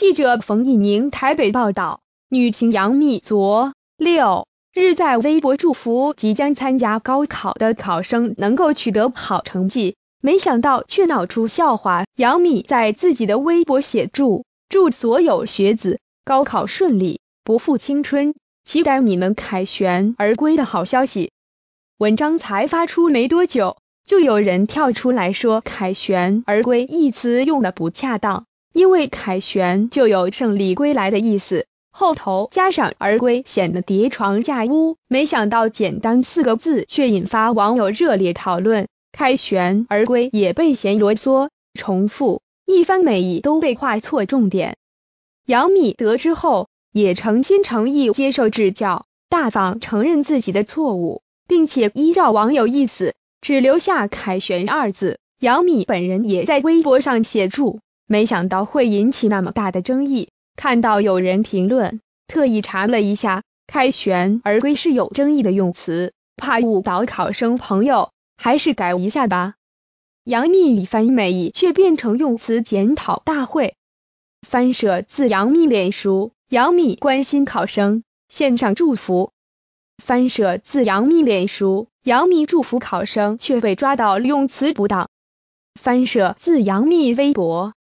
记者冯一宁台北报道，女情杨幂昨六日在微博祝福即将参加高考的考生能够取得好成绩，没想到却闹出笑话。杨幂在自己的微博写祝祝所有学子高考顺利，不负青春，期待你们凯旋而归的好消息。文章才发出没多久，就有人跳出来说“凯旋而归”一词用的不恰当。因为“凯旋”就有胜利归来的意思，后头加上“而归”显得叠床架屋。没想到简单四个字却引发网友热烈讨论，“凯旋而归”也被嫌啰嗦、重复，一番美意都被画错重点。杨幂得知后也诚心诚意接受指教，大方承认自己的错误，并且依照网友意思，只留下“凯旋”二字。杨幂本人也在微博上写住。没想到会引起那么大的争议，看到有人评论，特意查了一下，“凯旋而归”是有争议的用词，怕误导考生朋友，还是改一下吧。杨幂翻译，美意却变成用词检讨大会。翻摄自杨幂脸书，杨幂关心考生，献上祝福。翻摄自杨幂脸书，杨幂祝福考生却被抓到用词不当。翻摄自杨幂微博。